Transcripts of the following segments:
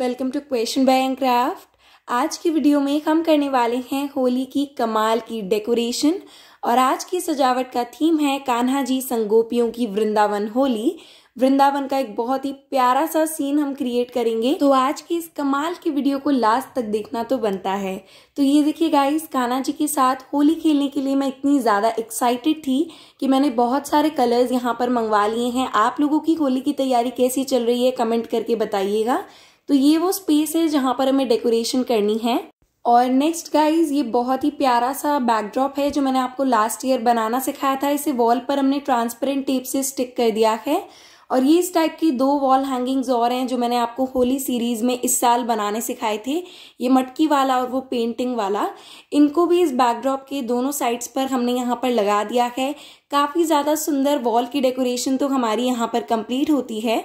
welcome to question by and craft आज की video में हम करने वाले हैं होली की कमाल की डेकोरेशन और आज की सजावट का थीम है कान्हा जी संगोपियों की वृंदावन होली वृंदावन का एक बहुत ही प्यारा सा सीन हम क्रिएट करेंगे तो आज की इस कमाल की वीडियो को लास्ट तक देखना तो बनता है तो ये देखिए गाइस कान्हा जी के साथ होली खेलने के लिए मैं इतनी ज़्यादा एक्साइटेड थी कि मैंने बहुत सारे कलर्स यहाँ पर मंगवा लिए हैं आप लोगों की होली की तैयारी कैसी चल रही है कमेंट करके बताइएगा तो ये वो स्पेस है जहाँ पर हमें डेकोरेशन करनी है और नेक्स्ट गाइस ये बहुत ही प्यारा सा बैकड्रॉप है जो मैंने आपको लास्ट ईयर बनाना सिखाया था इसे वॉल पर हमने ट्रांसपेरेंट टेप से स्टिक कर दिया है और ये इस टाइप की दो वॉल हैंगिंग्स और हैं जो मैंने आपको होली सीरीज में इस साल बनाने सिखाए थे ये मटकी वाला और वो पेंटिंग वाला इनको भी इस बैकड्रॉप के दोनों साइड्स पर हमने यहाँ पर लगा दिया है काफ़ी ज़्यादा सुंदर वॉल की डेकोरेशन तो हमारी यहाँ पर कंप्लीट होती है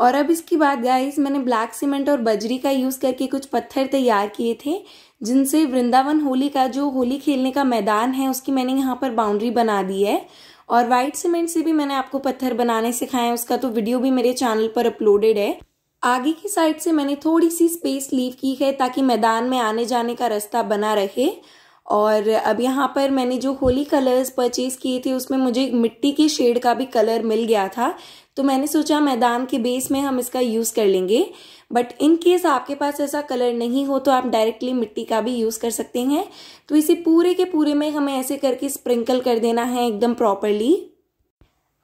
और अब इसके बाद गाइस मैंने ब्लैक सीमेंट और बजरी का यूज़ करके कुछ पत्थर तैयार किए थे जिनसे वृंदावन होली का जो होली खेलने का मैदान है उसकी मैंने यहाँ पर बाउंड्री बना दी है और वाइट सीमेंट से भी मैंने आपको पत्थर बनाने सिखाए हैं उसका तो वीडियो भी मेरे चैनल पर अपलोडेड है आगे की साइड से मैंने थोड़ी सी स्पेस लीव की है ताकि मैदान में आने जाने का रास्ता बना रहे और अब यहाँ पर मैंने जो होली कलर्स परचेज़ किए थे उसमें मुझे मिट्टी के शेड का भी कलर मिल गया था तो मैंने सोचा मैदान के बेस में हम इसका यूज़ कर लेंगे बट इन केस आपके पास ऐसा कलर नहीं हो तो आप डायरेक्टली मिट्टी का भी यूज़ कर सकते हैं तो इसे पूरे के पूरे में हमें ऐसे करके स्प्रिंकल कर देना है एकदम प्रॉपरली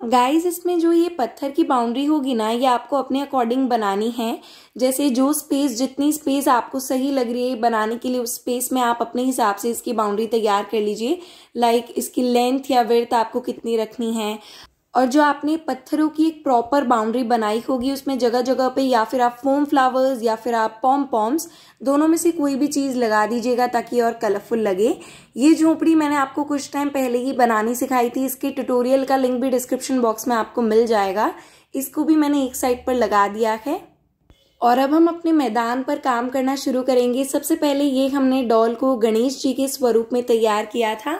गाइस इसमें जो ये पत्थर की बाउंड्री होगी ना ये आपको अपने अकॉर्डिंग बनानी है जैसे जो स्पेस जितनी स्पेस आपको सही लग रही है बनाने के लिए उस स्पेस में आप अपने हिसाब से इसकी बाउंड्री तैयार कर लीजिए लाइक इसकी लेंथ या वर्थ आपको कितनी रखनी है और जो आपने पत्थरों की एक प्रॉपर बाउंड्री बनाई होगी उसमें जगह जगह पे या फिर आप फोम फ्लावर्स या फिर आप पॉम पॉम्स दोनों में से कोई भी चीज़ लगा दीजिएगा ताकि और कलरफुल लगे ये झोंपड़ी मैंने आपको कुछ टाइम पहले ही बनानी सिखाई थी इसके ट्यूटोरियल का लिंक भी डिस्क्रिप्शन बॉक्स में आपको मिल जाएगा इसको भी मैंने एक साइड पर लगा दिया है और अब हम अपने मैदान पर काम करना शुरू करेंगे सबसे पहले ये हमने डॉल को गणेश जी के स्वरूप में तैयार किया था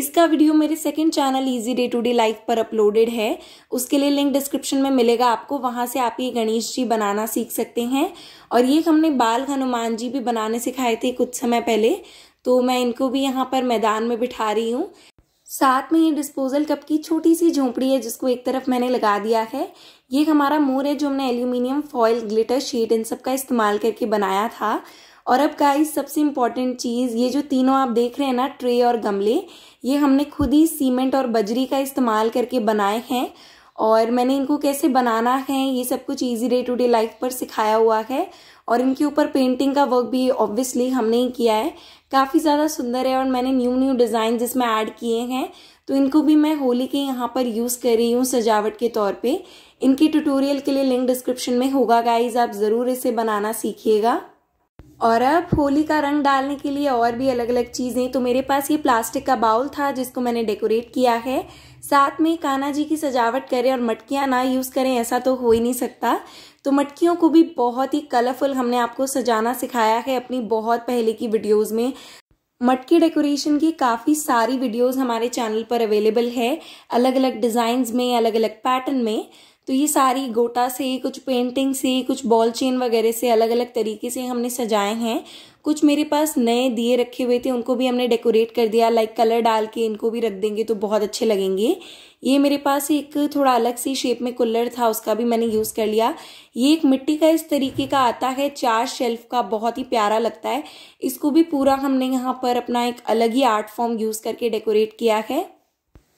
इसका वीडियो मेरे second channel easy day to day life uploaded अपलोडेड है उसके लिए लिंक डिस्क्रिप्शन में मिलेगा आपको वहाँ से आप ये गणेश जी बनाना सीख सकते हैं और ये हमने बाल हनुमान जी भी बनाने सिखाए थे कुछ समय पहले तो मैं इनको भी यहाँ पर मैदान में बिठा रही हूँ साथ में ये डिस्पोजल कप की छोटी सी झोंपड़ी है जिसको एक तरफ मैंने लगा दिया है ये हमारा मोर है जो हमने एल्यूमिनियम फॉइल ग्लिटर शीट इन सब का इस्तेमाल करके बनाया था और अब गाइस सबसे इम्पॉर्टेंट चीज़ ये जो तीनों आप देख रहे हैं ना ट्रे और गमले ये हमने खुद ही सीमेंट और बजरी का इस्तेमाल करके बनाए हैं और मैंने इनको कैसे बनाना है ये सब कुछ easy day to day life पर सिखाया हुआ है और इनके ऊपर पेंटिंग का वर्क भी ऑब्वियसली हमने ही किया है काफ़ी ज़्यादा सुंदर है और मैंने न्यू न्यू डिज़ाइन इसमें ऐड किए हैं तो इनको भी मैं होली के यहाँ पर यूज़ कर रही हूँ सजावट के तौर पे इनके ट्यूटोरियल के लिए लिंक डिस्क्रिप्शन में होगा गाइज आप ज़रूर इसे बनाना सीखिएगा और अब होली का रंग डालने के लिए और भी अलग अलग चीज़ें तो मेरे पास ये प्लास्टिक का बाउल था जिसको मैंने डेकोरेट किया है साथ में कान्हा जी की सजावट करें और मटकियाँ ना यूज़ करें ऐसा तो हो ही नहीं सकता तो मटकियों को भी बहुत ही कलरफुल हमने आपको सजाना सिखाया है अपनी बहुत पहले की वीडियोज़ में मटकी डेकोरेशन की काफ़ी सारी वीडियोस हमारे चैनल पर अवेलेबल है अलग अलग डिज़ाइंस में अलग अलग पैटर्न में तो ये सारी गोटा से कुछ पेंटिंग से कुछ बॉल चेन वगैरह से अलग अलग तरीके से हमने सजाए हैं कुछ मेरे पास नए दिए रखे हुए थे उनको भी हमने डेकोरेट कर दिया लाइक कलर डाल के इनको भी रख देंगे तो बहुत अच्छे लगेंगे ये मेरे पास एक थोड़ा अलग सी शेप में कुल्लर था उसका भी मैंने यूज़ कर लिया ये एक मिट्टी का इस तरीके का आता है चार शेल्फ का बहुत ही प्यारा लगता है इसको भी पूरा हमने यहाँ पर अपना एक अलग ही आर्ट फॉर्म यूज़ करके डेकोरेट किया है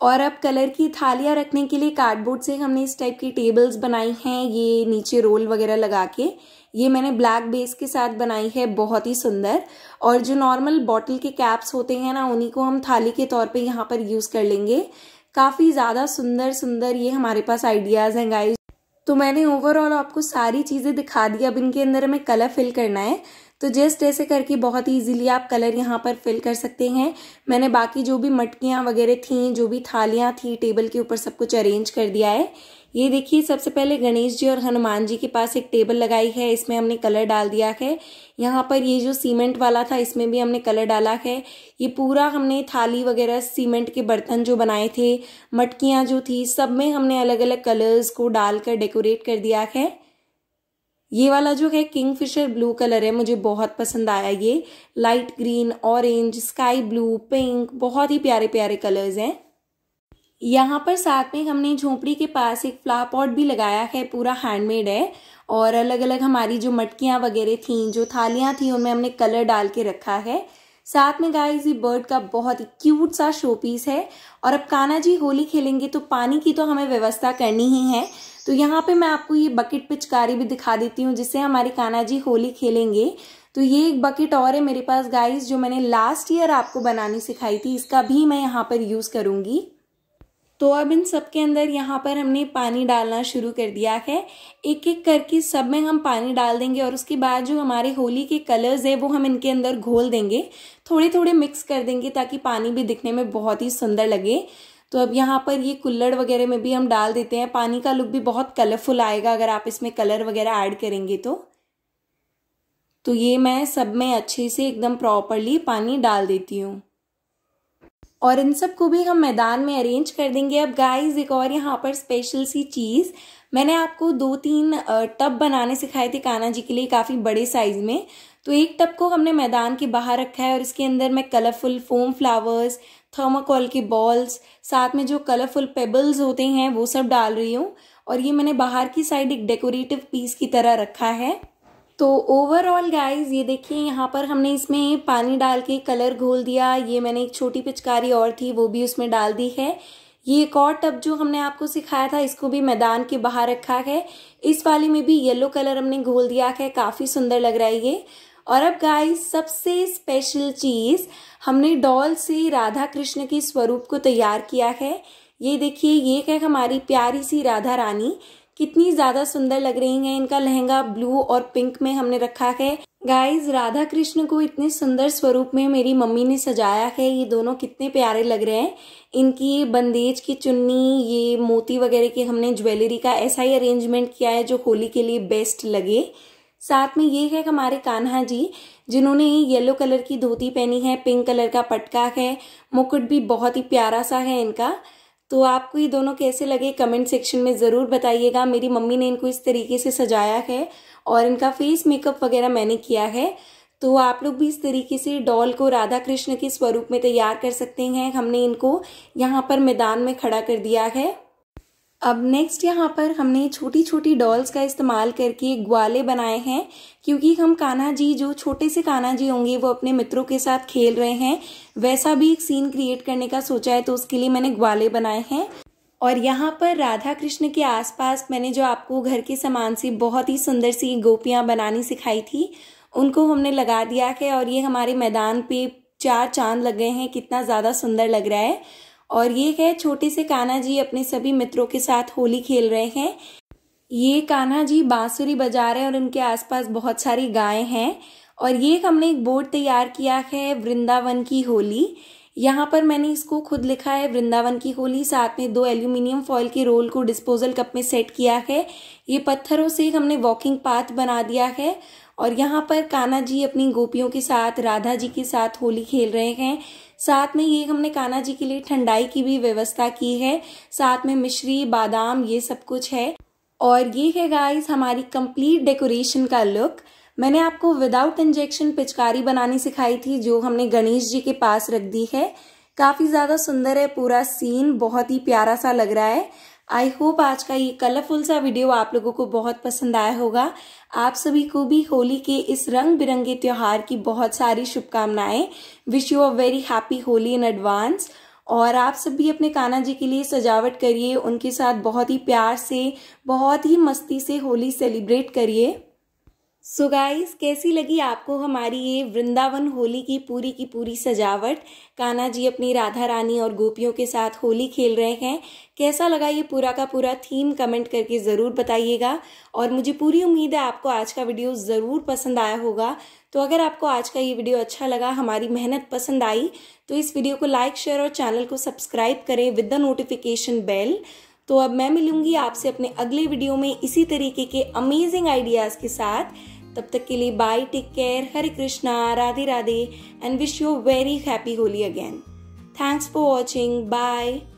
और अब कलर की थालियाँ रखने के लिए कार्डबोर्ड से हमने इस टाइप की टेबल्स बनाई हैं ये नीचे रोल वगैरह लगा के ये मैंने ब्लैक बेस के साथ बनाई है बहुत ही सुंदर और जो नॉर्मल बॉटल के कैप्स होते हैं ना उन्हीं को हम थाली के तौर पे यहाँ पर यूज़ कर लेंगे काफ़ी ज़्यादा सुंदर सुंदर ये हमारे पास आइडियाज़ हैं गाइज तो मैंने ओवरऑल आपको सारी चीज़ें दिखा दी अब इनके अंदर हमें कलर फिल करना है तो जस्ट ऐसे करके बहुत ही ईजिली आप कलर यहाँ पर फिल कर सकते हैं मैंने बाकी जो भी मटकियाँ वगैरह थी जो भी थालियाँ थी टेबल के ऊपर सब कुछ अरेंज कर दिया है ये देखिए सबसे पहले गणेश जी और हनुमान जी के पास एक टेबल लगाई है इसमें हमने कलर डाल दिया है यहाँ पर ये जो सीमेंट वाला था इसमें भी हमने कलर डाला है ये पूरा हमने थाली वगैरह सीमेंट के बर्तन जो बनाए थे मटकियाँ जो थी सब में हमने अलग अलग कलर्स को डालकर डेकोरेट कर दिया है ये वाला जो है किंगफिशर ब्लू कलर है मुझे बहुत पसंद आया ये light green orange sky blue pink बहुत ही प्यारे प्यारे कलर्स हैं यहाँ पर साथ में हमने झोपड़ी के पास एक फ्लावर पॉट भी लगाया है पूरा हैंडमेड है और अलग अलग हमारी जो मटकियाँ वगैरह थी जो थालियाँ थी उनमें हमने कलर डाल के रखा है साथ में गाइस ये बर्ड का बहुत ही क्यूट सा शो पीस है और अब कान्हा जी होली खेलेंगे तो पानी की तो हमें व्यवस्था करनी ही है तो यहाँ पे मैं आपको ये बकेट पिचकारी भी दिखा देती हूँ जिससे हमारे कान्हा जी होली खेलेंगे तो ये एक बकेट और है मेरे पास गाइस जो मैंने लास्ट ईयर आपको बनानी सिखाई थी इसका भी मैं यहाँ पर यूज़ करूँगी तो अब इन सब के अंदर यहाँ पर हमने पानी डालना शुरू कर दिया है एक एक करके सब में हम पानी डाल देंगे और उसके बाद जो हमारे होली के कलर्स है वो हम इनके अंदर घोल देंगे थोड़े थोड़े मिक्स कर देंगे ताकि पानी भी दिखने में बहुत ही सुंदर लगे तो अब यहाँ पर ये कुल्लड़ वगैरह में भी हम डाल देते हैं पानी का लुक भी बहुत कलरफुल आएगा अगर आप इसमें कलर वगैरह ऐड करेंगे तो तो ये मैं सब में अच्छे से एकदम प्रॉपरली पानी डाल देती हूँ और इन सब को भी हम मैदान में अरेंज कर देंगे अब गाइस एक और यहाँ पर स्पेशल सी चीज़ मैंने आपको दो तीन टब बनाने सिखाए थे कान्हा जी के लिए काफ़ी बड़े साइज़ में तो एक टब को हमने मैदान के बाहर रखा है और इसके अंदर मैं कलरफुल फोम फ्लावर्स थर्माकोल की बॉल्स साथ में जो कलरफुल पेबल्स होते हैं वो सब डाल रही हूँ और ये मैंने बाहर की साइड एक डेकोरेटिव पीस की तरह रखा है तो ओवरऑल गाइस ये देखिए यहाँ पर हमने इसमें पानी डाल के कलर घोल दिया ये मैंने एक छोटी पिचकारी और थी वो भी उसमें डाल दी है ये एक और टब जो हमने आपको सिखाया था इसको भी मैदान के बाहर रखा है इस वाले में भी येलो कलर हमने घोल दिया है काफ़ी सुंदर लग रहा है ये और अब गाइस सबसे स्पेशल चीज़ हमने डॉल से राधा कृष्ण के स्वरूप को तैयार किया है ये देखिए ये है हमारी प्यारी सी राधा रानी कितनी ज़्यादा सुंदर लग रही हैं इनका लहंगा ब्लू और पिंक में हमने रखा है गाइस राधा कृष्ण को इतने सुंदर स्वरूप में मेरी मम्मी ने सजाया है ये दोनों कितने प्यारे लग रहे हैं इनकी ये बंदेज की चुन्नी ये मोती वगैरह की हमने ज्वेलरी का ऐसा ही अरेंजमेंट किया है जो होली के लिए बेस्ट लगे साथ में ये है हमारे कान्हा जी जिन्होंने येलो कलर की धोती पहनी है पिंक कलर का पटका है मुकुट भी बहुत ही प्यारा सा है इनका तो आपको ये दोनों कैसे लगे कमेंट सेक्शन में ज़रूर बताइएगा मेरी मम्मी ने इनको इस तरीके से सजाया है और इनका फेस मेकअप वगैरह मैंने किया है तो आप लोग भी इस तरीके से डॉल को राधा कृष्ण के स्वरूप में तैयार कर सकते हैं हमने इनको यहाँ पर मैदान में खड़ा कर दिया है अब नेक्स्ट यहाँ पर हमने छोटी छोटी डॉल्स का इस्तेमाल करके ग्वाले बनाए हैं क्योंकि हम कान्हा जी जो छोटे से कान्हा जी होंगे वो अपने मित्रों के साथ खेल रहे हैं वैसा भी एक सीन क्रिएट करने का सोचा है तो उसके लिए मैंने ग्वाले बनाए हैं और यहाँ पर राधा कृष्ण के आसपास मैंने जो आपको घर के सामान से बहुत ही सुंदर सी गोपियाँ बनानी सिखाई थी उनको हमने लगा दिया है और ये हमारे मैदान पर चार चांद लग गए हैं कितना ज़्यादा सुंदर लग रहा है और ये है छोटे से कान्हा जी अपने सभी मित्रों के साथ होली खेल रहे हैं ये कान्हा जी बांसुरी बजा रहे हैं और उनके आसपास बहुत सारी गायें हैं और ये हमने एक बोर्ड तैयार किया है वृंदावन की होली यहाँ पर मैंने इसको खुद लिखा है वृंदावन की होली साथ में दो एल्यूमिनियम फॉइल के रोल को डिस्पोजल कप में सेट किया है ये पत्थरों से हमने वॉकिंग पाथ बना दिया है और यहाँ पर कान्हा जी अपनी गोपियों के साथ राधा जी के साथ होली खेल रहे हैं साथ में ये हमने कान्हा जी के लिए ठंडाई की भी व्यवस्था की है साथ में मिश्री बादाम ये सब कुछ है और ये है गाइस हमारी कंप्लीट डेकोरेशन का लुक मैंने आपको विदाउट इंजेक्शन पिचकारी बनानी सिखाई थी जो हमने गणेश जी के पास रख दी है काफ़ी ज़्यादा सुंदर है पूरा सीन बहुत ही प्यारा सा लग रहा है आई होप आज का ये कलरफुल सा वीडियो आप लोगों को बहुत पसंद आया होगा आप सभी को भी होली के इस रंग बिरंगे त्यौहार की बहुत सारी शुभकामनाएं wish you a very happy Holi in advance और आप सब भी अपने कान्हा जी के लिए सजावट करिए उनके साथ बहुत ही प्यार से बहुत ही मस्ती से होली सेलिब्रेट करिए सो so गाइस कैसी लगी आपको हमारी ये वृंदावन होली की पूरी की पूरी सजावट कान्हा जी अपनी राधा रानी और गोपियों के साथ होली खेल रहे हैं कैसा लगा ये पूरा का पूरा थीम कमेंट करके ज़रूर बताइएगा और मुझे पूरी उम्मीद है आपको आज का वीडियो ज़रूर पसंद आया होगा तो अगर आपको आज का ये वीडियो अच्छा लगा हमारी मेहनत पसंद आई तो इस वीडियो को लाइक शेयर और चैनल को सब्सक्राइब करें विद द नोटिफिकेशन बेल तो अब मैं मिलूंगी आपसे अपने अगले वीडियो में इसी तरीके के अमेजिंग आइडियाज़ के साथ तब तक के लिए bye take care Hare Krishna Radhe Radhe and wish you very happy Holi again thanks for watching bye